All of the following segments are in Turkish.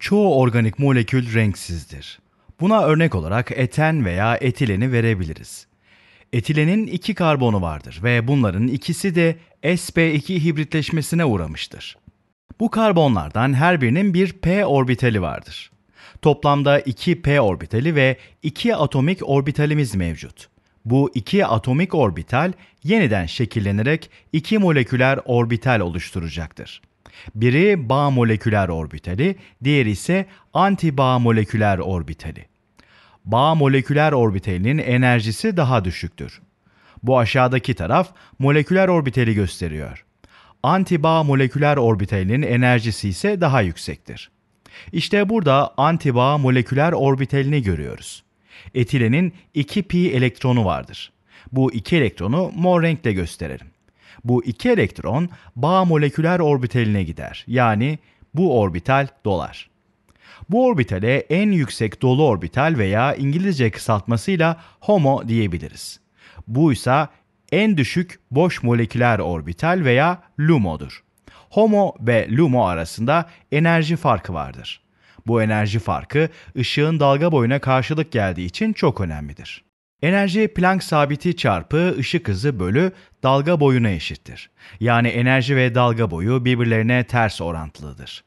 Çoğu organik molekül renksizdir. Buna örnek olarak eten veya etileni verebiliriz. Etilenin iki karbonu vardır ve bunların ikisi de sp2 hibritleşmesine uğramıştır. Bu karbonlardan her birinin bir p orbitali vardır. Toplamda 2 p orbitali ve 2 atomik orbitalimiz mevcut. Bu iki atomik orbital yeniden şekillenerek iki moleküler orbital oluşturacaktır. Biri bağ moleküler orbitali, diğeri ise anti bağ moleküler orbitali. Bağ moleküler orbitalinin enerjisi daha düşüktür. Bu aşağıdaki taraf moleküler orbitali gösteriyor. Anti bağ moleküler orbitalinin enerjisi ise daha yüksektir. İşte burada anti bağ moleküler orbitalini görüyoruz. Etilenin 2 pi elektronu vardır. Bu iki elektronu mor renkle gösterelim. Bu iki elektron bağ moleküler orbitaline gider. Yani bu orbital dolar. Bu orbitale en yüksek dolu orbital veya İngilizce kısaltmasıyla homo diyebiliriz. Bu ise en düşük boş moleküler orbital veya LUMO'dur. Homo ve LUMO arasında enerji farkı vardır. Bu enerji farkı ışığın dalga boyuna karşılık geldiği için çok önemlidir. Enerji Planck sabiti çarpı ışık hızı bölü dalga boyuna eşittir. Yani enerji ve dalga boyu birbirlerine ters orantılıdır.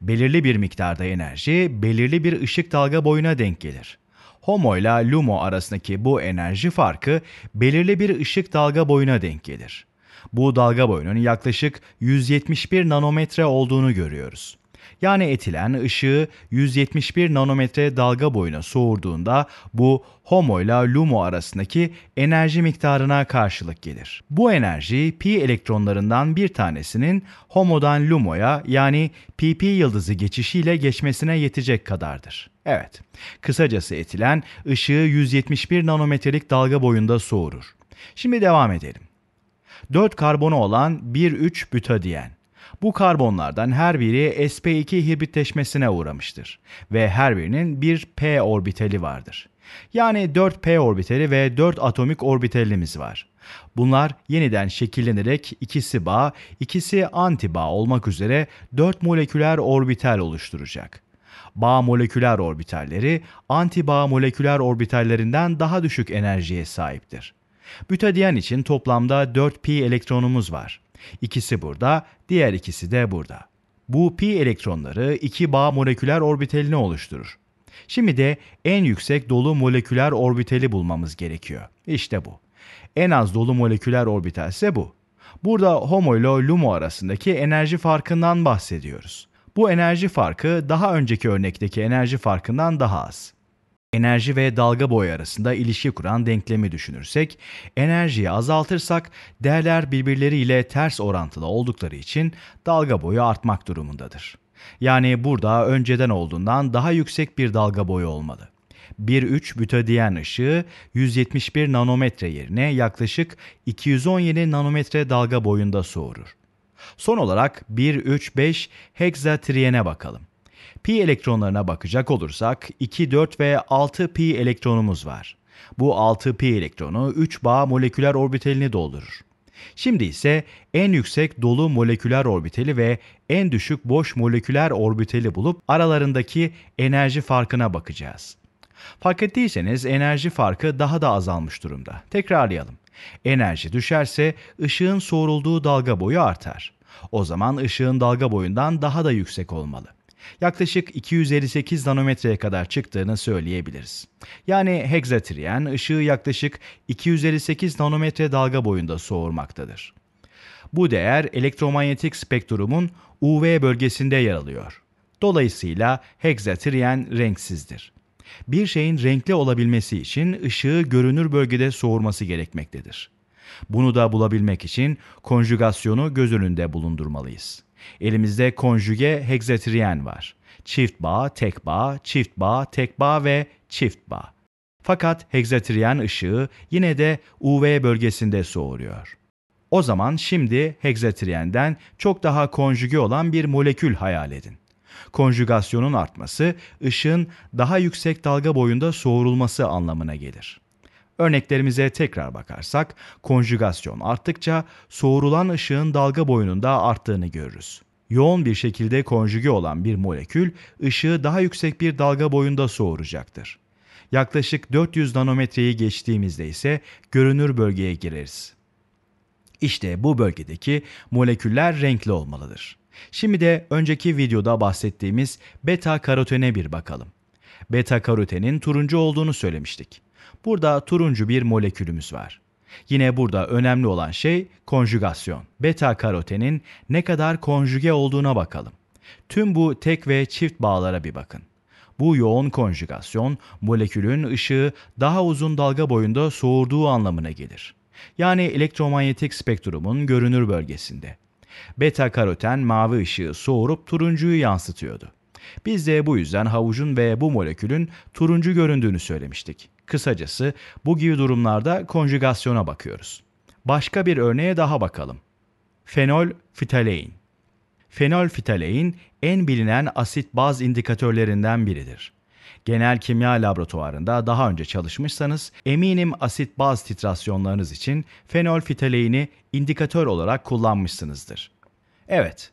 Belirli bir miktarda enerji belirli bir ışık dalga boyuna denk gelir. Homo ile Lumo arasındaki bu enerji farkı belirli bir ışık dalga boyuna denk gelir. Bu dalga boyunun yaklaşık 171 nanometre olduğunu görüyoruz. Yani etilen ışığı 171 nanometre dalga boyuna soğurduğunda bu Homo ile Lumo arasındaki enerji miktarına karşılık gelir. Bu enerji pi elektronlarından bir tanesinin Homo'dan Lumo'ya yani pp yıldızı geçişiyle geçmesine yetecek kadardır. Evet, kısacası etilen ışığı 171 nanometrelik dalga boyunda soğurur. Şimdi devam edelim. 4 karbonu olan 1,3 butadien bu karbonlardan her biri sp2 hibritleşmesine uğramıştır ve her birinin bir p orbitali vardır. Yani 4p orbitali ve 4 atomik orbitalimiz var. Bunlar yeniden şekillenerek ikisi bağ, ikisi antibağ olmak üzere 4 moleküler orbital oluşturacak. Bağ moleküler orbitalleri antibağ moleküler orbitallerinden daha düşük enerjiye sahiptir. Butadiyen için toplamda 4 p elektronumuz var. İkisi burada, diğer ikisi de burada. Bu pi elektronları iki bağ moleküler orbitelini oluşturur. Şimdi de en yüksek dolu moleküler orbitali bulmamız gerekiyor. İşte bu. En az dolu moleküler orbital ise bu. Burada homo ile lumo arasındaki enerji farkından bahsediyoruz. Bu enerji farkı daha önceki örnekteki enerji farkından daha az enerji ve dalga boyu arasında ilişki kuran denklemi düşünürsek, enerjiyi azaltırsak değerler birbirleriyle ters orantılı oldukları için dalga boyu artmak durumundadır. Yani burada önceden olduğundan daha yüksek bir dalga boyu olmalı. 1.3 bütadiyen ışığı 171 nanometre yerine yaklaşık 217 nanometre dalga boyunda soğurur. Son olarak 1.3.5 hexatriene bakalım pi elektronlarına bakacak olursak 2, 4 ve 6 pi elektronumuz var. Bu 6 pi elektronu 3 bağ moleküler orbitalini doldurur. Şimdi ise en yüksek dolu moleküler orbitali ve en düşük boş moleküler orbitali bulup aralarındaki enerji farkına bakacağız. Fark ettiyseniz enerji farkı daha da azalmış durumda. Tekrarlayalım. Enerji düşerse ışığın soğurulduğu dalga boyu artar. O zaman ışığın dalga boyundan daha da yüksek olmalı yaklaşık 258 nanometreye kadar çıktığını söyleyebiliriz. Yani hexatrien ışığı yaklaşık 258 nanometre dalga boyunda soğurmaktadır. Bu değer elektromanyetik spektrumun UV bölgesinde yer alıyor. Dolayısıyla hexatrien renksizdir. Bir şeyin renkli olabilmesi için ışığı görünür bölgede soğurması gerekmektedir. Bunu da bulabilmek için konjugasyonu göz önünde bulundurmalıyız. Elimizde konjüge hegzetriyen var. Çift bağ, tek bağ, çift bağ, tek bağ ve çift bağ. Fakat hegzetriyen ışığı yine de UV bölgesinde soğuruyor. O zaman şimdi hegzetriyenden çok daha konjüge olan bir molekül hayal edin. Konjügasyonun artması ışığın daha yüksek dalga boyunda soğurulması anlamına gelir. Örneklerimize tekrar bakarsak konjügasyon arttıkça soğurulan ışığın dalga boyununda arttığını görürüz. Yoğun bir şekilde konjüge olan bir molekül ışığı daha yüksek bir dalga boyunda soğuracaktır. Yaklaşık 400 nanometreyi geçtiğimizde ise görünür bölgeye gireriz. İşte bu bölgedeki moleküller renkli olmalıdır. Şimdi de önceki videoda bahsettiğimiz beta karotene bir bakalım. Beta karotenin turuncu olduğunu söylemiştik. Burada turuncu bir molekülümüz var. Yine burada önemli olan şey konjugasyon. Beta karotenin ne kadar konjüge olduğuna bakalım. Tüm bu tek ve çift bağlara bir bakın. Bu yoğun konjügasyon molekülün ışığı daha uzun dalga boyunda soğurduğu anlamına gelir. Yani elektromanyetik spektrumun görünür bölgesinde. Beta karoten mavi ışığı soğurup turuncuyu yansıtıyordu. Biz de bu yüzden havucun ve bu molekülün turuncu göründüğünü söylemiştik. Kısacası bu gibi durumlarda konjugasyona bakıyoruz. Başka bir örneğe daha bakalım. Fenol fitalein. Fenol fitalein en bilinen asit baz indikatörlerinden biridir. Genel kimya laboratuvarında daha önce çalışmışsanız eminim asit baz titrasyonlarınız için fenol fitaleini indikatör olarak kullanmışsınızdır. Evet,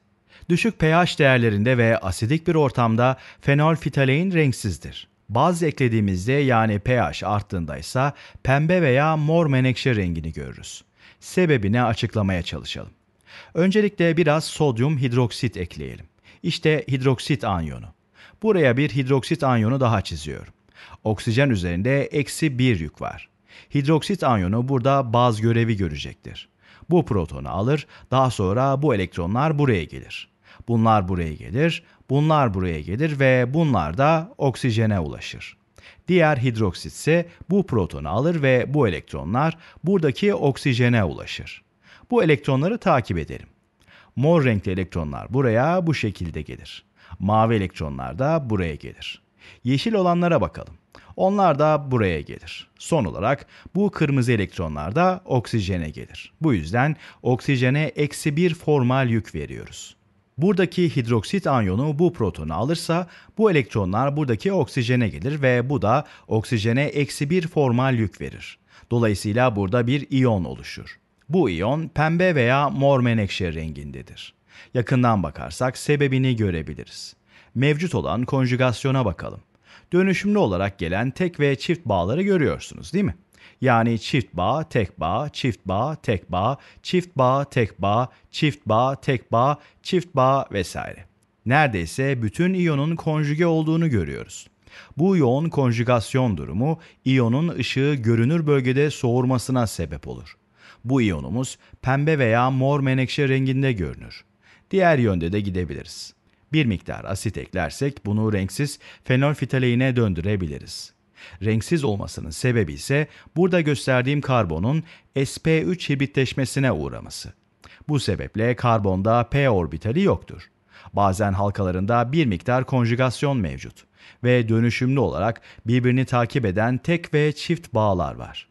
düşük pH değerlerinde ve asidik bir ortamda fenol fitalein renksizdir. Baz eklediğimizde yani pH arttığında ise pembe veya mor menekşe rengini görürüz. Sebebini açıklamaya çalışalım. Öncelikle biraz sodyum hidroksit ekleyelim. İşte hidroksit anyonu. Buraya bir hidroksit anyonu daha çiziyorum. Oksijen üzerinde eksi bir yük var. Hidroksit anyonu burada baz görevi görecektir. Bu protonu alır, daha sonra bu elektronlar buraya gelir. Bunlar buraya gelir, Bunlar buraya gelir ve bunlar da oksijene ulaşır. Diğer hidroksit ise bu protonu alır ve bu elektronlar buradaki oksijene ulaşır. Bu elektronları takip edelim. Mor renkli elektronlar buraya bu şekilde gelir. Mavi elektronlar da buraya gelir. Yeşil olanlara bakalım. Onlar da buraya gelir. Son olarak bu kırmızı elektronlar da oksijene gelir. Bu yüzden oksijene eksi bir formal yük veriyoruz. Buradaki hidroksit anyonu bu protonu alırsa bu elektronlar buradaki oksijene gelir ve bu da oksijene eksi bir formal yük verir. Dolayısıyla burada bir iyon oluşur. Bu iyon pembe veya mor menekşe rengindedir. Yakından bakarsak sebebini görebiliriz. Mevcut olan konjugasyona bakalım. Dönüşümlü olarak gelen tek ve çift bağları görüyorsunuz değil mi? Yani çift bağ, tek bağ, çift bağ, tek bağ, çift bağ, tek bağ, çift bağ, tek bağ, çift bağ vesaire. Neredeyse bütün iyonun konjüge olduğunu görüyoruz. Bu yoğun konjügasyon durumu iyonun ışığı görünür bölgede soğurmasına sebep olur. Bu iyonumuz pembe veya mor menekşe renginde görünür. Diğer yönde de gidebiliriz. Bir miktar asit eklersek bunu renksiz fenolfitaleine döndürebiliriz. Renksiz olmasının sebebi ise burada gösterdiğim karbonun sp3 hibritleşmesine uğraması. Bu sebeple karbonda p orbitali yoktur. Bazen halkalarında bir miktar konjugasyon mevcut ve dönüşümlü olarak birbirini takip eden tek ve çift bağlar var.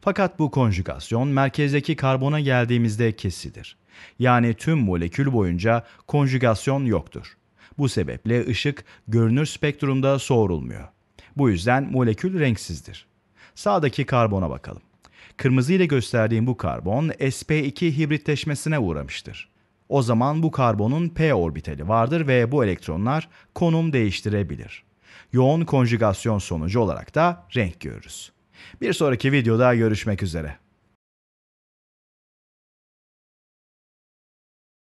Fakat bu konjugasyon merkezdeki karbona geldiğimizde kesidir. Yani tüm molekül boyunca konjugasyon yoktur. Bu sebeple ışık görünür spektrumda soğurulmuyor. Bu yüzden molekül renksizdir. Sağdaki karbona bakalım. Kırmızı ile gösterdiğim bu karbon sp2 hibritleşmesine uğramıştır. O zaman bu karbonun p orbitali vardır ve bu elektronlar konum değiştirebilir. Yoğun konjugasyon sonucu olarak da renk görürüz. Bir sonraki videoda görüşmek üzere.